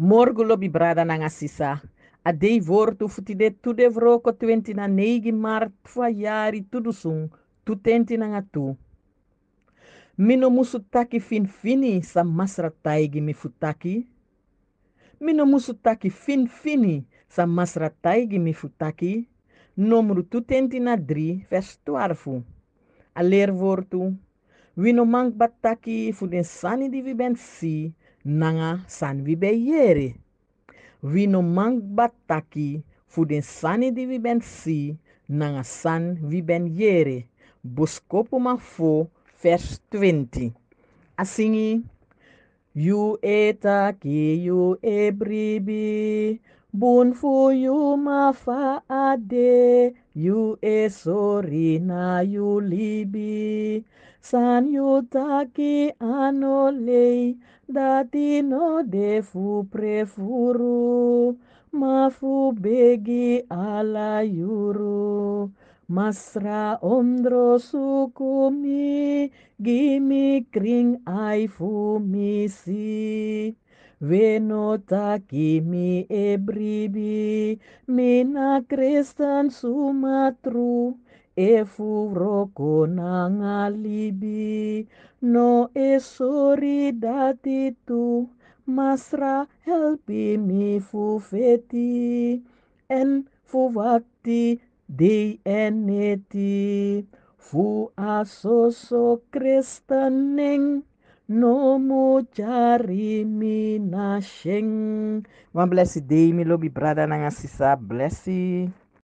Morgulo bibrada nanga sisa. Adei vorto futide tude vroko 20 na 9 marto fayari tudo to Tu tenti nanga tu. Mino musu fin fini sa masra taigi mifutaki. futaki. Mino musu fin fini sa masra taigi mifutaki. futaki. Número tu tenti na dri vers 12. A ler toe. Wino mank bataki fu sani di vi nanga san vi ben yeri. Vi no mank bataki voor de sani die ben si, nanga san vi ben mafo verse fo vers 20. Asingi, you etaki, you ebribi, Bun fu yu ma fa ade, yu e na yu libi. no anolei datino defu prefuru mafu begi alayuru. yuru masra ondro sukumi gimi kring fu misi venotaki mi ebribi mina su sumatru efuroko nanga libi no esori dati tu masra helpi mi fu feti en fu vakti dei eneti fu asoso mo nomu na minasheng one bless day my lobi brother nanga sisa